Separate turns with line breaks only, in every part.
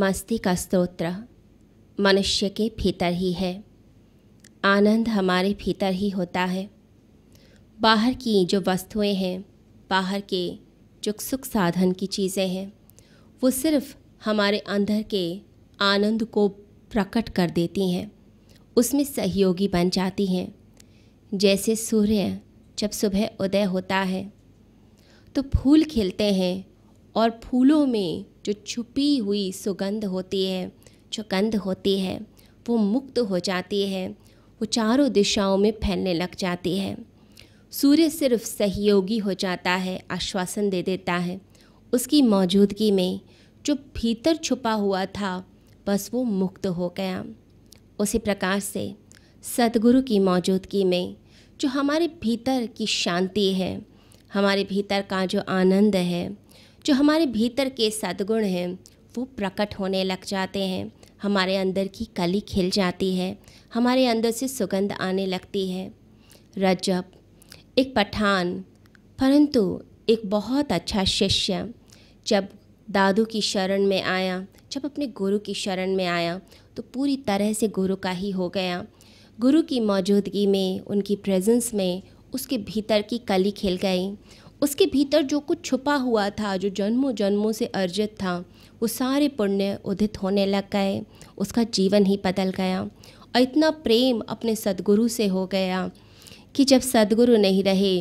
मस्ती का स्त्रोत्र मनुष्य के भीतर ही है आनंद हमारे भीतर ही होता है बाहर की जो वस्तुएं हैं बाहर के जो सुख साधन की चीज़ें हैं वो सिर्फ हमारे अंदर के आनंद को प्रकट कर देती हैं उसमें सहयोगी बन जाती हैं जैसे सूर्य जब सुबह उदय होता है तो फूल खिलते हैं और फूलों में जो छुपी हुई सुगंध होती है जो गंध होती है वो मुक्त हो जाती है वो चारों दिशाओं में फैलने लग जाती है सूर्य सिर्फ सहयोगी हो जाता है आश्वासन दे देता है उसकी मौजूदगी में जो भीतर छुपा हुआ था बस वो मुक्त हो गया उसी प्रकार से सदगुरु की मौजूदगी में जो हमारे भीतर की शांति है हमारे भीतर का जो आनंद है जो हमारे भीतर के सदगुण हैं वो प्रकट होने लग जाते हैं हमारे अंदर की कली खिल जाती है हमारे अंदर से सुगंध आने लगती है रजब एक पठान परंतु एक बहुत अच्छा शिष्य जब दादू की शरण में आया जब अपने गुरु की शरण में आया तो पूरी तरह से गुरु का ही हो गया गुरु की मौजूदगी में उनकी प्रेजेंस में उसके भीतर की कली खिल गई उसके भीतर जो कुछ छुपा हुआ था जो जन्मों जन्मों से अर्जित था वो सारे पुण्य उदित होने लग गए उसका जीवन ही बदल गया और इतना प्रेम अपने सदगुरु से हो गया कि जब सदगुरु नहीं रहे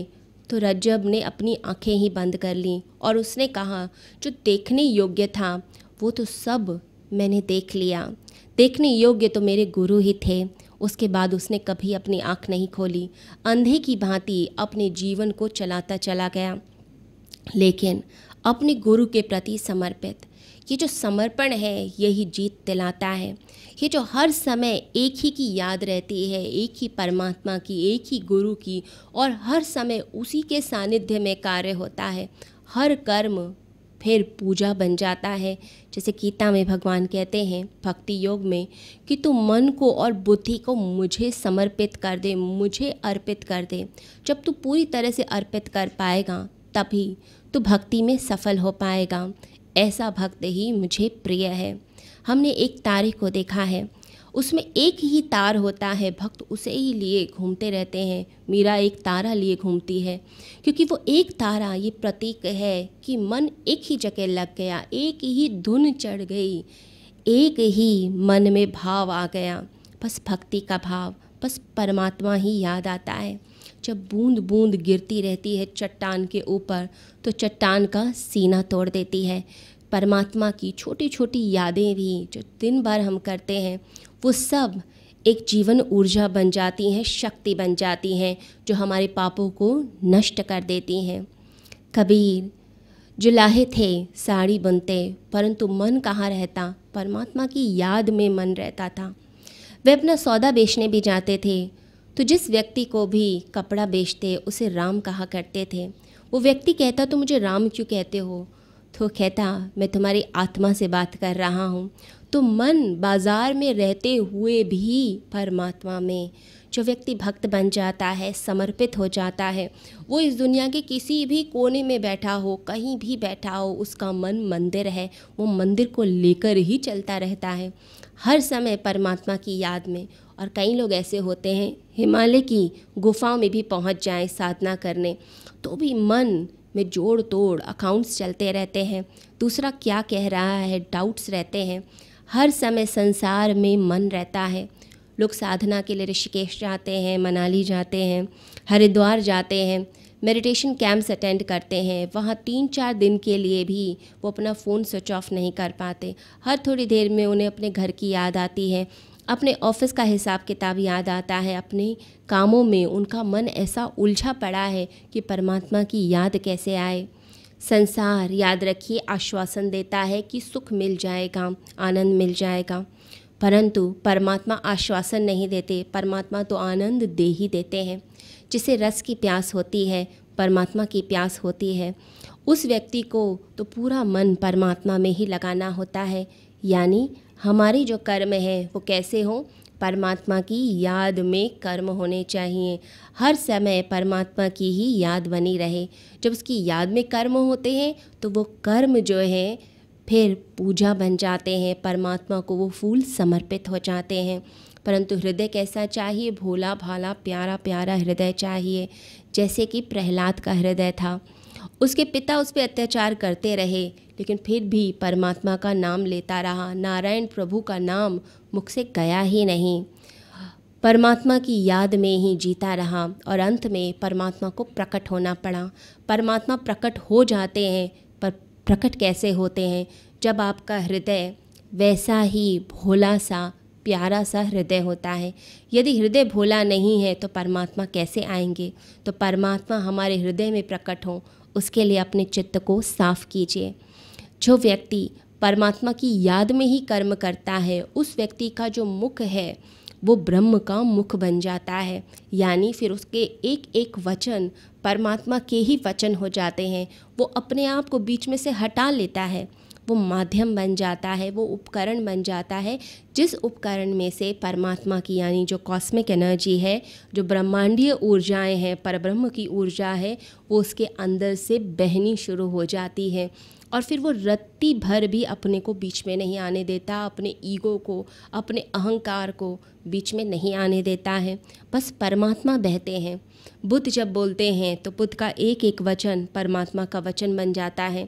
तो रज्जब ने अपनी आंखें ही बंद कर लीं और उसने कहा जो देखने योग्य था वो तो सब मैंने देख लिया देखने योग्य तो मेरे गुरु ही थे उसके बाद उसने कभी अपनी आंख नहीं खोली अंधे की भांति अपने जीवन को चलाता चला गया लेकिन अपने गुरु के प्रति समर्पित ये जो समर्पण है यही जीत दिलाता है ये जो हर समय एक ही की याद रहती है एक ही परमात्मा की एक ही गुरु की और हर समय उसी के सानिध्य में कार्य होता है हर कर्म फिर पूजा बन जाता है जैसे गीता में भगवान कहते हैं भक्ति योग में कि तू मन को और बुद्धि को मुझे समर्पित कर दे मुझे अर्पित कर दे जब तू पूरी तरह से अर्पित कर पाएगा तभी तू भक्ति में सफल हो पाएगा ऐसा भक्त ही मुझे प्रिय है हमने एक तारे को देखा है उसमें एक ही तार होता है भक्त उसे ही लिए घूमते रहते हैं मीरा एक तारा लिए घूमती है क्योंकि वो एक तारा ये प्रतीक है कि मन एक ही जगह लग गया एक ही धुन चढ़ गई एक ही मन में भाव आ गया बस भक्ति का भाव बस परमात्मा ही याद आता है जब बूंद बूंद गिरती रहती है चट्टान के ऊपर तो चट्टान का सीना तोड़ देती है परमात्मा की छोटी छोटी यादें भी जो दिन भर हम करते हैं वो सब एक जीवन ऊर्जा बन जाती हैं शक्ति बन जाती हैं जो हमारे पापों को नष्ट कर देती हैं कबीर जो लाहे थे साड़ी बुनते परंतु मन कहाँ रहता परमात्मा की याद में मन रहता था वे अपना सौदा बेचने भी जाते थे तो जिस व्यक्ति को भी कपड़ा बेचते उसे राम कहा करते थे वो व्यक्ति कहता तो मुझे राम क्यों कहते हो तो कहता मैं तुम्हारी आत्मा से बात कर रहा हूँ तो मन बाजार में रहते हुए भी परमात्मा में जो व्यक्ति भक्त बन जाता है समर्पित हो जाता है वो इस दुनिया के किसी भी कोने में बैठा हो कहीं भी बैठा हो उसका मन मंदिर है वो मंदिर को लेकर ही चलता रहता है हर समय परमात्मा की याद में और कई लोग ऐसे होते हैं हिमालय की गुफाओं में भी पहुंच जाएं साधना करने तो भी मन में जोड़ तोड़ अकाउंट्स चलते रहते हैं दूसरा क्या कह रहा है डाउट्स रहते हैं हर समय संसार में मन रहता है लोग साधना के लिए ऋषिकेश जाते हैं मनाली जाते हैं हरिद्वार जाते हैं मेडिटेशन कैंप्स अटेंड करते हैं वहाँ तीन चार दिन के लिए भी वो अपना फ़ोन स्विच ऑफ नहीं कर पाते हर थोड़ी देर में उन्हें अपने घर की याद आती है अपने ऑफिस का हिसाब किताब याद आता है अपने कामों में उनका मन ऐसा उलझा पड़ा है कि परमात्मा की याद कैसे आए संसार याद रखिए आश्वासन देता है कि सुख मिल जाएगा आनंद मिल जाएगा परंतु परमात्मा आश्वासन नहीं देते परमात्मा तो आनंद दे ही देते हैं जिसे रस की प्यास होती है परमात्मा की प्यास होती है उस व्यक्ति को तो पूरा मन परमात्मा में ही लगाना होता है यानी हमारे जो कर्म हैं वो कैसे हों परमात्मा की याद में कर्म होने चाहिए हर समय परमात्मा की ही याद बनी रहे जब उसकी याद में कर्म होते हैं तो वो कर्म जो हैं फिर पूजा बन जाते हैं परमात्मा को वो फूल समर्पित हो जाते हैं परंतु हृदय कैसा चाहिए भोला भाला प्यारा प्यारा हृदय चाहिए जैसे कि प्रहलाद का हृदय था उसके पिता उस पर अत्याचार करते रहे लेकिन फिर भी परमात्मा का नाम लेता रहा नारायण प्रभु का नाम मुख से गया ही नहीं परमात्मा की याद में ही जीता रहा और अंत में परमात्मा को प्रकट होना पड़ा परमात्मा प्रकट हो जाते हैं पर प्रकट कैसे होते हैं जब आपका हृदय वैसा ही भोला सा प्यारा सा हृदय होता है यदि हृदय भोला नहीं है तो परमात्मा कैसे आएंगे तो परमात्मा हमारे हृदय में प्रकट हों उसके लिए अपने चित्त को साफ कीजिए जो व्यक्ति परमात्मा की याद में ही कर्म करता है उस व्यक्ति का जो मुख है वो ब्रह्म का मुख बन जाता है यानी फिर उसके एक एक वचन परमात्मा के ही वचन हो जाते हैं वो अपने आप को बीच में से हटा लेता है वो माध्यम बन जाता है वो उपकरण बन जाता है जिस उपकरण में से परमात्मा की यानी जो कॉस्मिक एनर्जी है जो ब्रह्मांडीय ऊर्जाएं हैं परब्रह्म की ऊर्जा है वो उसके अंदर से बहनी शुरू हो जाती है और फिर वो रत्ती भर भी अपने को बीच में नहीं आने देता अपने ईगो को अपने अहंकार को बीच में नहीं आने देता है बस परमात्मा बहते हैं बुद्ध जब बोलते हैं तो बुद्ध का एक एक वचन परमात्मा का वचन बन जाता है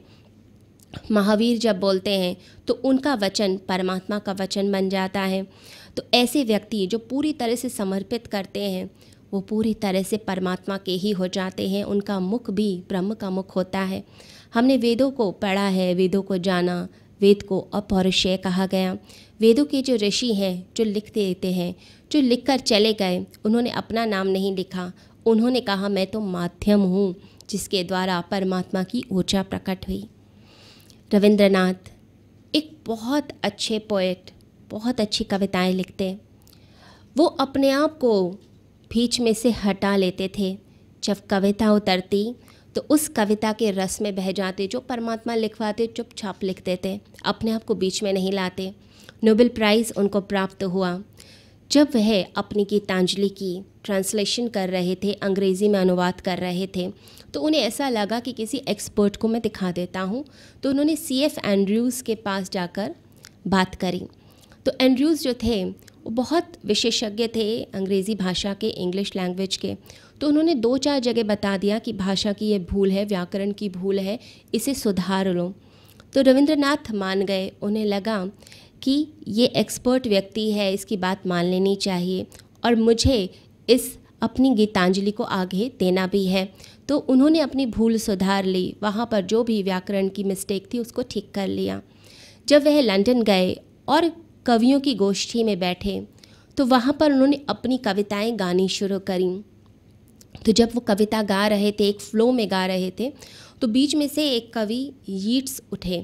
महावीर जब बोलते हैं तो उनका वचन परमात्मा का वचन बन जाता है तो ऐसे व्यक्ति जो पूरी तरह से समर्पित करते हैं वो पूरी तरह से परमात्मा के ही हो जाते हैं उनका मुख भी ब्रह्म का मुख होता है हमने वेदों को पढ़ा है वेदों को जाना वेद को अपौरुषय कहा गया वेदों के जो ऋषि हैं जो लिखते रहते हैं जो लिख कर चले गए उन्होंने अपना नाम नहीं लिखा उन्होंने कहा मैं तो माध्यम हूँ जिसके द्वारा परमात्मा की ऊर्जा प्रकट हुई रविंद्रनाथ एक बहुत अच्छे पोइट बहुत अच्छी कविताएं लिखते वो अपने आप को बीच में से हटा लेते थे जब कविता उतरती तो उस कविता के रस में बह जाते जो परमात्मा लिखवाते चुपचाप लिख देते अपने आप को बीच में नहीं लाते नोबेल प्राइज़ उनको प्राप्त हुआ जब वह अपनी गीतांजलि की ट्रांसलेशन कर रहे थे अंग्रेज़ी में अनुवाद कर रहे थे तो उन्हें ऐसा लगा कि किसी एक्सपर्ट को मैं दिखा देता हूँ तो उन्होंने सी एफ एंड्रयूज़ के पास जाकर बात करी तो एंड्रयूज़ जो थे वो बहुत विशेषज्ञ थे अंग्रेज़ी भाषा के इंग्लिश लैंग्वेज के तो उन्होंने दो चार जगह बता दिया कि भाषा की ये भूल है व्याकरण की भूल है इसे सुधार लो तो रविंद्रनाथ मान गए उन्हें लगा कि ये एक्सपर्ट व्यक्ति है इसकी बात मान लेनी चाहिए और मुझे इस अपनी गीतांजलि को आगे देना भी है तो उन्होंने अपनी भूल सुधार ली वहाँ पर जो भी व्याकरण की मिस्टेक थी उसको ठीक कर लिया जब वह लंदन गए और कवियों की गोष्ठी में बैठे तो वहाँ पर उन्होंने अपनी कविताएं गानी शुरू करी तो जब वो कविता गा रहे थे एक फ्लो में गा रहे थे तो बीच में से एक कवि यीट्स उठे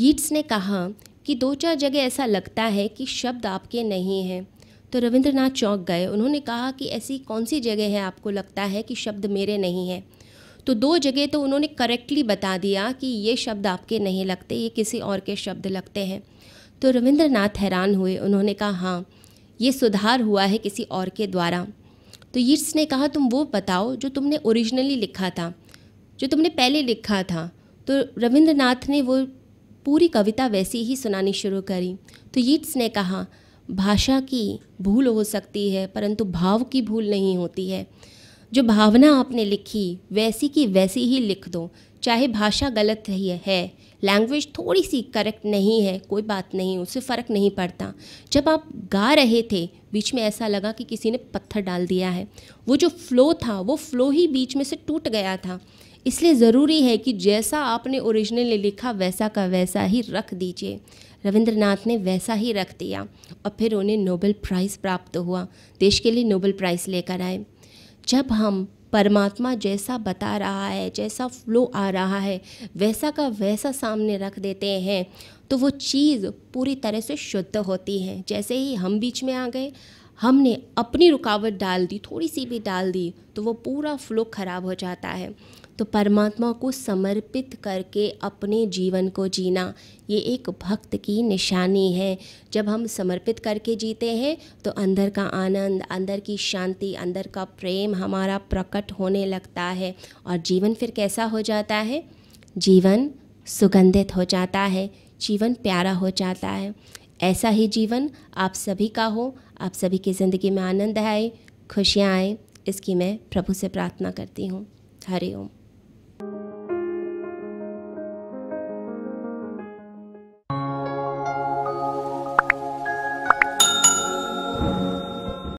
यीट्स ने कहा कि दो चार जगह ऐसा लगता है कि शब्द आपके नहीं हैं तो रविंद्रनाथ चौंक गए उन्होंने कहा कि ऐसी कौन सी जगह है आपको लगता है कि शब्द मेरे नहीं हैं तो दो जगह तो उन्होंने करेक्टली बता दिया कि ये शब्द आपके नहीं लगते ये किसी और के शब्द लगते हैं तो रविंद्रनाथ हैरान हुए उन्होंने कहा हाँ ये सुधार हुआ है किसी और के द्वारा तो यीट्स ने कहा तुम वो बताओ जो तुमने ओरिजिनली लिखा था जो तुमने पहले लिखा था तो रविंद्रनाथ ने वो पूरी कविता वैसी ही सुनानी शुरू करी तो यीट्स ने कहा भाषा की भूल हो सकती है परंतु भाव की भूल नहीं होती है जो भावना आपने लिखी वैसी की वैसी ही लिख दो चाहे भाषा गलत रही है लैंग्वेज थोड़ी सी करेक्ट नहीं है कोई बात नहीं उससे फ़र्क नहीं पड़ता जब आप गा रहे थे बीच में ऐसा लगा कि किसी ने पत्थर डाल दिया है वो जो फ्लो था वो फ्लो ही बीच में से टूट गया था इसलिए ज़रूरी है कि जैसा आपने ओरिजिनली लिखा वैसा का वैसा ही रख दीजिए रविंद्रनाथ ने वैसा ही रख दिया और फिर उन्हें नोबेल प्राइज़ प्राप्त हुआ देश के लिए नोबेल प्राइज़ लेकर आए जब हम परमात्मा जैसा बता रहा है जैसा फ्लो आ रहा है वैसा का वैसा सामने रख देते हैं तो वो चीज़ पूरी तरह से शुद्ध होती है जैसे ही हम बीच में आ गए हमने अपनी रुकावट डाल दी थोड़ी सी भी डाल दी तो वो पूरा फ्लो ख़राब हो जाता है तो परमात्मा को समर्पित करके अपने जीवन को जीना ये एक भक्त की निशानी है जब हम समर्पित करके जीते हैं तो अंदर का आनंद अंदर की शांति अंदर का प्रेम हमारा प्रकट होने लगता है और जीवन फिर कैसा हो जाता है जीवन सुगंधित हो जाता है जीवन प्यारा हो जाता है ऐसा ही जीवन आप सभी का हो आप सभी की ज़िंदगी में आनंद आए खुशियाँ आए इसकी मैं प्रभु से प्रार्थना करती हूँ हरिओम ओम